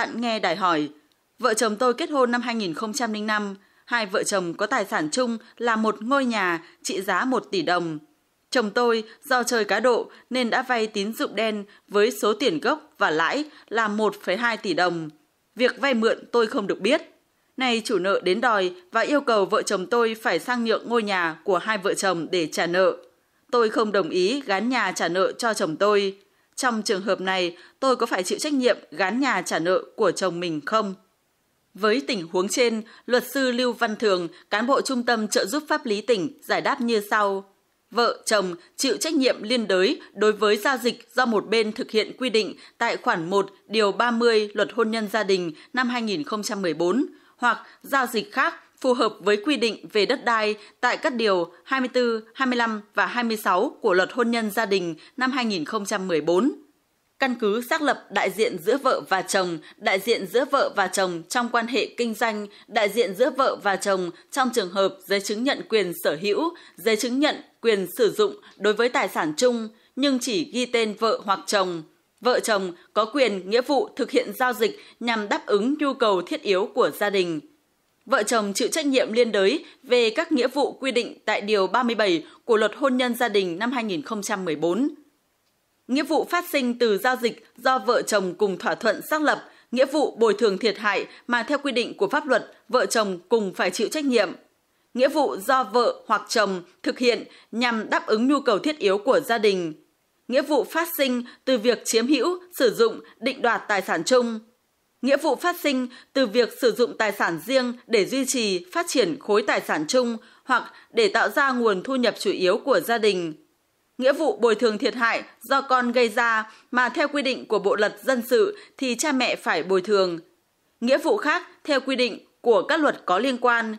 Bạn nghe đài hỏi, vợ chồng tôi kết hôn năm 2005, hai vợ chồng có tài sản chung là một ngôi nhà trị giá 1 tỷ đồng. Chồng tôi do chơi cá độ nên đã vay tín dụng đen với số tiền gốc và lãi là 1,2 tỷ đồng. Việc vay mượn tôi không được biết. Nay chủ nợ đến đòi và yêu cầu vợ chồng tôi phải sang nhượng ngôi nhà của hai vợ chồng để trả nợ. Tôi không đồng ý gán nhà trả nợ cho chồng tôi. Trong trường hợp này, tôi có phải chịu trách nhiệm gán nhà trả nợ của chồng mình không? Với tình huống trên, luật sư Lưu Văn Thường, cán bộ trung tâm trợ giúp pháp lý tỉnh giải đáp như sau. Vợ chồng chịu trách nhiệm liên đới đối với giao dịch do một bên thực hiện quy định tại khoản 1 điều 30 Luật hôn nhân gia đình năm 2014 hoặc giao dịch khác phù hợp với quy định về đất đai tại các điều 24, 25 và 26 của Luật hôn nhân gia đình năm 2014. Căn cứ xác lập đại diện giữa vợ và chồng, đại diện giữa vợ và chồng trong quan hệ kinh doanh, đại diện giữa vợ và chồng trong trường hợp giấy chứng nhận quyền sở hữu, giấy chứng nhận quyền sử dụng đối với tài sản chung nhưng chỉ ghi tên vợ hoặc chồng vợ chồng có quyền nghĩa vụ thực hiện giao dịch nhằm đáp ứng nhu cầu thiết yếu của gia đình vợ chồng chịu trách nhiệm liên đới về các nghĩa vụ quy định tại Điều 37 của Luật Hôn nhân gia đình năm 2014. Nghĩa vụ phát sinh từ giao dịch do vợ chồng cùng thỏa thuận xác lập, nghĩa vụ bồi thường thiệt hại mà theo quy định của pháp luật, vợ chồng cùng phải chịu trách nhiệm. Nghĩa vụ do vợ hoặc chồng thực hiện nhằm đáp ứng nhu cầu thiết yếu của gia đình. Nghĩa vụ phát sinh từ việc chiếm hữu, sử dụng, định đoạt tài sản chung Nghĩa vụ phát sinh từ việc sử dụng tài sản riêng để duy trì, phát triển khối tài sản chung hoặc để tạo ra nguồn thu nhập chủ yếu của gia đình. Nghĩa vụ bồi thường thiệt hại do con gây ra mà theo quy định của Bộ luật dân sự thì cha mẹ phải bồi thường. Nghĩa vụ khác theo quy định của các luật có liên quan.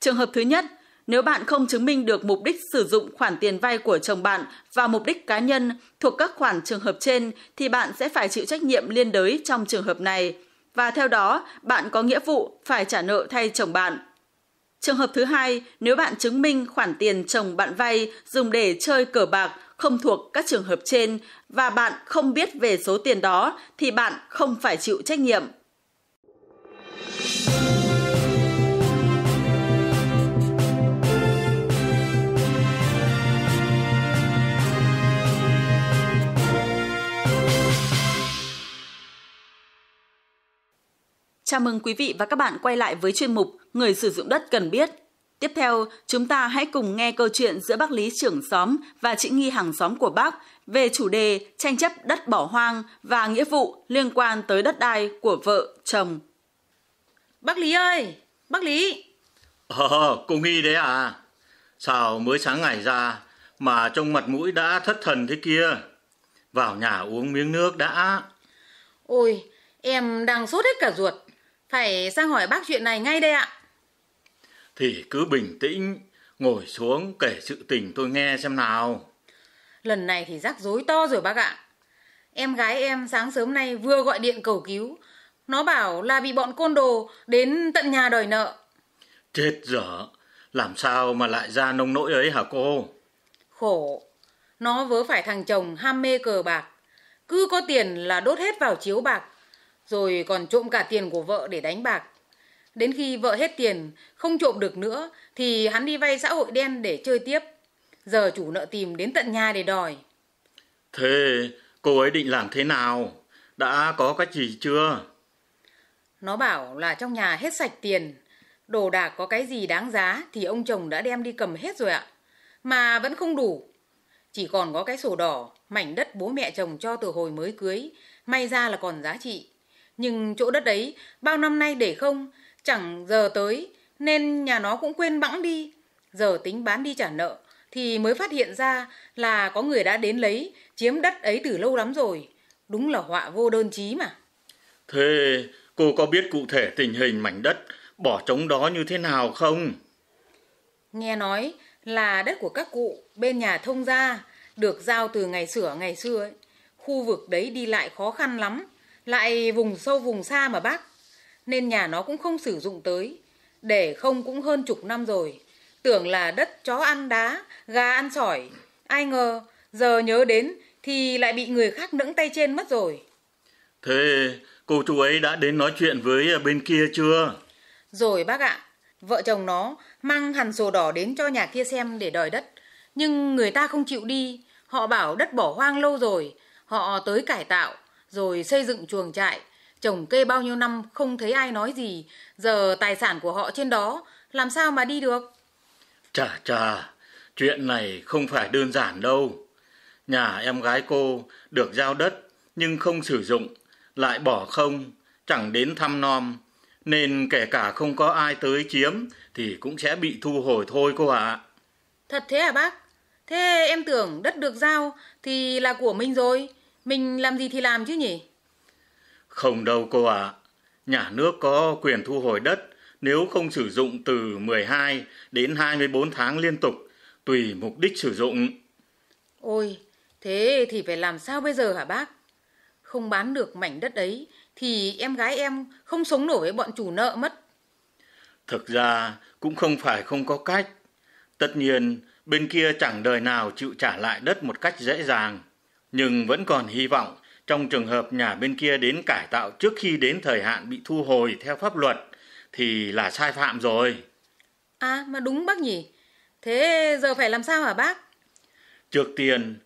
Trường hợp thứ nhất, nếu bạn không chứng minh được mục đích sử dụng khoản tiền vay của chồng bạn và mục đích cá nhân thuộc các khoản trường hợp trên thì bạn sẽ phải chịu trách nhiệm liên đới trong trường hợp này và theo đó bạn có nghĩa vụ phải trả nợ thay chồng bạn. Trường hợp thứ hai, nếu bạn chứng minh khoản tiền chồng bạn vay dùng để chơi cờ bạc không thuộc các trường hợp trên và bạn không biết về số tiền đó thì bạn không phải chịu trách nhiệm. Chào mừng quý vị và các bạn quay lại với chuyên mục Người sử dụng đất cần biết. Tiếp theo, chúng ta hãy cùng nghe câu chuyện giữa bác Lý trưởng xóm và chị Nghi hàng xóm của bác về chủ đề tranh chấp đất bỏ hoang và nghĩa vụ liên quan tới đất đai của vợ chồng. Bác Lý ơi, bác Lý. Ờ, ờ, ờ cô Nghi đấy à? Sao mới sáng ngày ra mà trông mặt mũi đã thất thần thế kia? Vào nhà uống miếng nước đã. Ôi, em đang sốt hết cả ruột phải sang hỏi bác chuyện này ngay đây ạ. Thì cứ bình tĩnh, ngồi xuống kể sự tình tôi nghe xem nào. Lần này thì rắc rối to rồi bác ạ. Em gái em sáng sớm nay vừa gọi điện cầu cứu. Nó bảo là bị bọn côn đồ đến tận nhà đòi nợ. Chết dở, làm sao mà lại ra nông nỗi ấy hả cô? Khổ, nó vớ phải thằng chồng ham mê cờ bạc. Cứ có tiền là đốt hết vào chiếu bạc rồi còn trộm cả tiền của vợ để đánh bạc. Đến khi vợ hết tiền, không trộm được nữa thì hắn đi vay xã hội đen để chơi tiếp. Giờ chủ nợ tìm đến tận nhà để đòi. Thế cô ấy định làm thế nào? Đã có cách gì chưa? Nó bảo là trong nhà hết sạch tiền, đồ đạc có cái gì đáng giá thì ông chồng đã đem đi cầm hết rồi ạ. Mà vẫn không đủ. Chỉ còn có cái sổ đỏ, mảnh đất bố mẹ chồng cho từ hồi mới cưới, may ra là còn giá trị. Nhưng chỗ đất ấy bao năm nay để không, chẳng giờ tới nên nhà nó cũng quên bẵng đi. Giờ tính bán đi trả nợ thì mới phát hiện ra là có người đã đến lấy, chiếm đất ấy từ lâu lắm rồi. Đúng là họa vô đơn chí mà. Thế cô có biết cụ thể tình hình mảnh đất bỏ trống đó như thế nào không? Nghe nói là đất của các cụ bên nhà thông gia được giao từ ngày sửa ngày xưa ấy. Khu vực đấy đi lại khó khăn lắm lại vùng sâu vùng xa mà bác, nên nhà nó cũng không sử dụng tới, để không cũng hơn chục năm rồi. Tưởng là đất chó ăn đá, gà ăn sỏi, ai ngờ giờ nhớ đến thì lại bị người khác nẫng tay trên mất rồi. Thế cô chú ấy đã đến nói chuyện với bên kia chưa? Rồi bác ạ, vợ chồng nó mang hẳn sổ đỏ đến cho nhà kia xem để đòi đất. Nhưng người ta không chịu đi, họ bảo đất bỏ hoang lâu rồi, họ tới cải tạo, rồi xây dựng chuồng trại, trồng cây bao nhiêu năm không thấy ai nói gì, giờ tài sản của họ trên đó, làm sao mà đi được? Chà chà, chuyện này không phải đơn giản đâu. Nhà em gái cô được giao đất nhưng không sử dụng, lại bỏ không, chẳng đến thăm nom, nên kể cả không có ai tới chiếm thì cũng sẽ bị thu hồi thôi cô ạ. À. Thật thế à bác? Thế em tưởng đất được giao thì là của mình rồi, mình làm gì thì làm chứ nhỉ? Không đâu cô ạ. À. Nhà nước có quyền thu hồi đất nếu không sử dụng từ 12 đến 24 tháng liên tục, tùy mục đích sử dụng. Ôi, thế thì phải làm sao bây giờ hả bác? Không bán được mảnh đất ấy thì em gái em không sống nổi với bọn chủ nợ mất. Thực ra cũng không phải không có cách. Tất nhiên, bên kia chẳng đời nào chịu trả lại đất một cách dễ dàng nhưng vẫn còn hy vọng trong trường hợp nhà bên kia đến cải tạo trước khi đến thời hạn bị thu hồi theo pháp luật thì là sai phạm rồi. À mà đúng bác nhỉ? Thế giờ phải làm sao hả bác? Trước tiên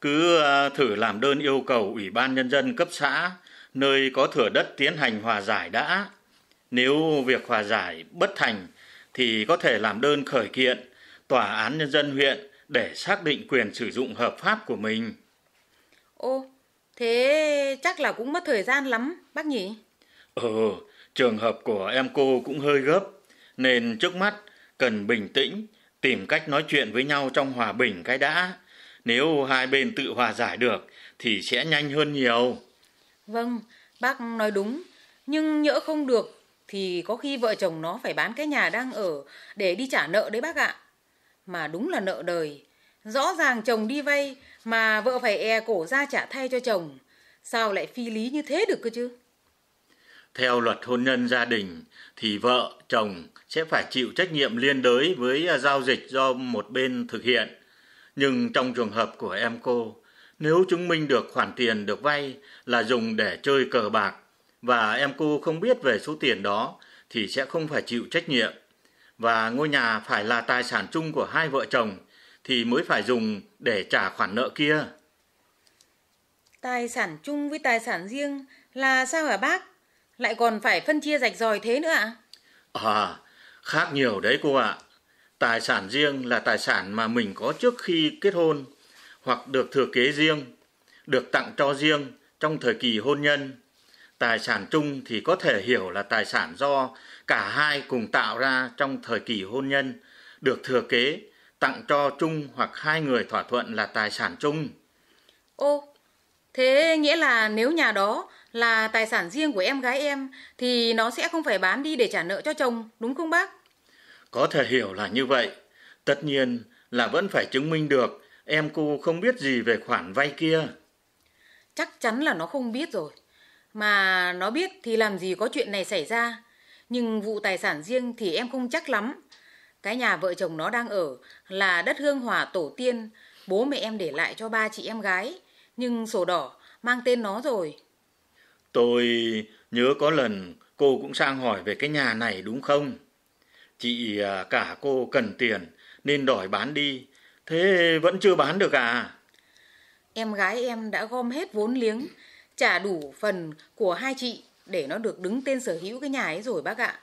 cứ à, thử làm đơn yêu cầu Ủy ban nhân dân cấp xã nơi có thửa đất tiến hành hòa giải đã. Nếu việc hòa giải bất thành thì có thể làm đơn khởi kiện tòa án nhân dân huyện để xác định quyền sử dụng hợp pháp của mình. Ô, thế chắc là cũng mất thời gian lắm, bác nhỉ? Ừ, trường hợp của em cô cũng hơi gấp, nên trước mắt cần bình tĩnh, tìm cách nói chuyện với nhau trong hòa bình cái đã. Nếu hai bên tự hòa giải được thì sẽ nhanh hơn nhiều. Vâng, bác nói đúng, nhưng nhỡ không được thì có khi vợ chồng nó phải bán cái nhà đang ở để đi trả nợ đấy bác ạ. Mà đúng là nợ đời, rõ ràng chồng đi vay mà vợ phải e cổ ra trả thay cho chồng. Sao lại phi lý như thế được cơ chứ? Theo luật hôn nhân gia đình thì vợ, chồng sẽ phải chịu trách nhiệm liên đới với à, giao dịch do một bên thực hiện. Nhưng trong trường hợp của em cô, nếu chứng minh được khoản tiền được vay là dùng để chơi cờ bạc và em cô không biết về số tiền đó thì sẽ không phải chịu trách nhiệm. Và ngôi nhà phải là tài sản chung của hai vợ chồng – thì mới phải dùng để trả khoản nợ kia. Tài sản chung với tài sản riêng là sao hả bác? Lại còn phải phân chia rạch ròi thế nữa ạ? À? à, khác nhiều đấy cô ạ. À. Tài sản riêng là tài sản mà mình có trước khi kết hôn hoặc được thừa kế riêng, được tặng cho riêng trong thời kỳ hôn nhân. Tài sản chung thì có thể hiểu là tài sản do cả hai cùng tạo ra trong thời kỳ hôn nhân, được thừa kế tặng cho chung hoặc hai người thỏa thuận là tài sản chung. Ô, thế nghĩa là nếu nhà đó là tài sản riêng của em gái em thì nó sẽ không phải bán đi để trả nợ cho chồng, đúng không bác? Có thể hiểu là như vậy. Tất nhiên là vẫn phải chứng minh được em cô không biết gì về khoản vay kia. Chắc chắn là nó không biết rồi. Mà nó biết thì làm gì có chuyện này xảy ra. Nhưng vụ tài sản riêng thì em không chắc lắm. Cái nhà vợ chồng nó đang ở là đất hương hòa tổ tiên, bố mẹ em để lại cho ba chị em gái, nhưng sổ đỏ mang tên nó rồi. Tôi nhớ có lần cô cũng sang hỏi về cái nhà này đúng không? Chị à, cả cô cần tiền nên đòi bán đi, thế vẫn chưa bán được à? Em gái em đã gom hết vốn liếng, trả đủ phần của hai chị để nó được đứng tên sở hữu cái nhà ấy rồi bác ạ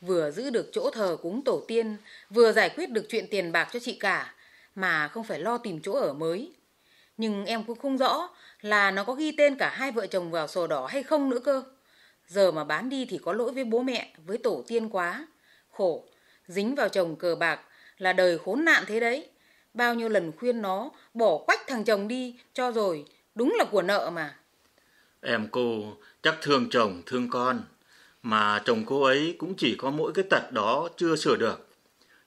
vừa giữ được chỗ thờ cúng tổ tiên, vừa giải quyết được chuyện tiền bạc cho chị cả, mà không phải lo tìm chỗ ở mới. Nhưng em cũng không rõ là nó có ghi tên cả hai vợ chồng vào sổ đỏ hay không nữa cơ. Giờ mà bán đi thì có lỗi với bố mẹ, với tổ tiên quá. Khổ, dính vào chồng cờ bạc là đời khốn nạn thế đấy. Bao nhiêu lần khuyên nó bỏ quách thằng chồng đi cho rồi, đúng là của nợ mà. Em cô chắc thương chồng, thương con mà chồng cô ấy cũng chỉ có mỗi cái tật đó chưa sửa được.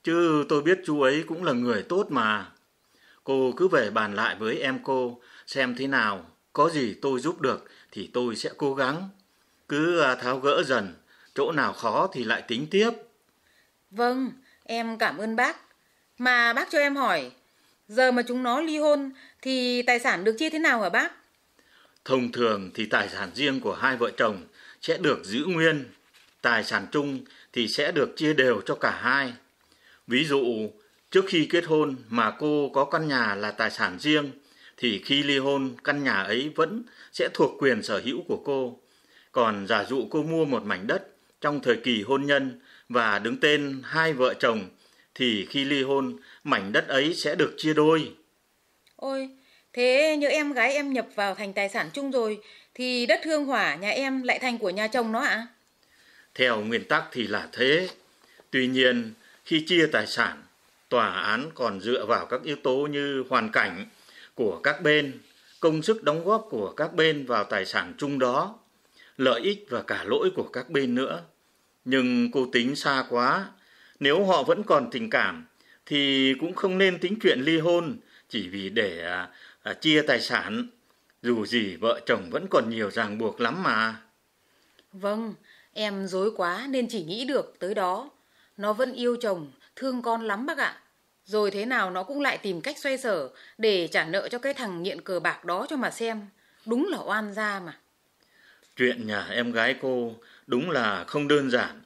Chứ tôi biết chú ấy cũng là người tốt mà. Cô cứ về bàn lại với em cô xem thế nào, có gì tôi giúp được thì tôi sẽ cố gắng. Cứ à, tháo gỡ dần, chỗ nào khó thì lại tính tiếp. Vâng, em cảm ơn bác. Mà bác cho em hỏi, giờ mà chúng nó ly hôn thì tài sản được chia thế nào hả bác? Thông thường thì tài sản riêng của hai vợ chồng sẽ được giữ nguyên, tài sản chung thì sẽ được chia đều cho cả hai. Ví dụ, trước khi kết hôn mà cô có căn nhà là tài sản riêng, thì khi ly hôn căn nhà ấy vẫn sẽ thuộc quyền sở hữu của cô. Còn giả dụ cô mua một mảnh đất trong thời kỳ hôn nhân và đứng tên hai vợ chồng, thì khi ly hôn mảnh đất ấy sẽ được chia đôi. Ôi, Thế nhớ em gái em nhập vào thành tài sản chung rồi thì đất hương hỏa nhà em lại thành của nhà chồng nó ạ? À? Theo nguyên tắc thì là thế. Tuy nhiên, khi chia tài sản, tòa án còn dựa vào các yếu tố như hoàn cảnh của các bên, công sức đóng góp của các bên vào tài sản chung đó, lợi ích và cả lỗi của các bên nữa. Nhưng cô tính xa quá, nếu họ vẫn còn tình cảm thì cũng không nên tính chuyện ly hôn chỉ vì để à, à, chia tài sản. Dù gì vợ chồng vẫn còn nhiều ràng buộc lắm mà. Vâng, em dối quá nên chỉ nghĩ được tới đó. Nó vẫn yêu chồng, thương con lắm bác ạ. Rồi thế nào nó cũng lại tìm cách xoay sở để trả nợ cho cái thằng nghiện cờ bạc đó cho mà xem. Đúng là oan gia mà. Chuyện nhà em gái cô đúng là không đơn giản,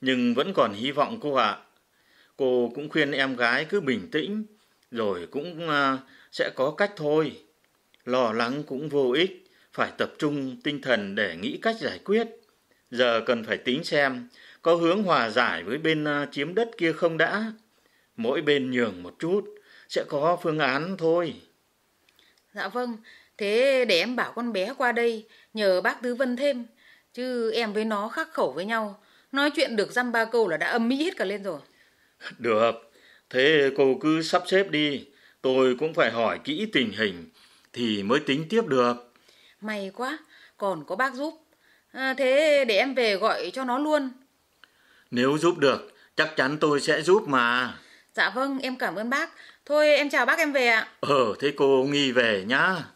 nhưng vẫn còn hy vọng cô ạ. Cô cũng khuyên em gái cứ bình tĩnh, rồi cũng à, sẽ có cách thôi lo lắng cũng vô ích phải tập trung tinh thần để nghĩ cách giải quyết giờ cần phải tính xem có hướng hòa giải với bên à, chiếm đất kia không đã mỗi bên nhường một chút sẽ có phương án thôi dạ vâng thế để em bảo con bé qua đây nhờ bác tứ vân thêm chứ em với nó khắc khẩu với nhau nói chuyện được dăm ba câu là đã âm mỹ hết cả lên rồi được Thế cô cứ sắp xếp đi, tôi cũng phải hỏi kỹ tình hình thì mới tính tiếp được. May quá, còn có bác giúp. À, thế để em về gọi cho nó luôn. Nếu giúp được, chắc chắn tôi sẽ giúp mà. Dạ vâng, em cảm ơn bác. Thôi em chào bác em về ạ. Ờ, thế cô nghi về nhá.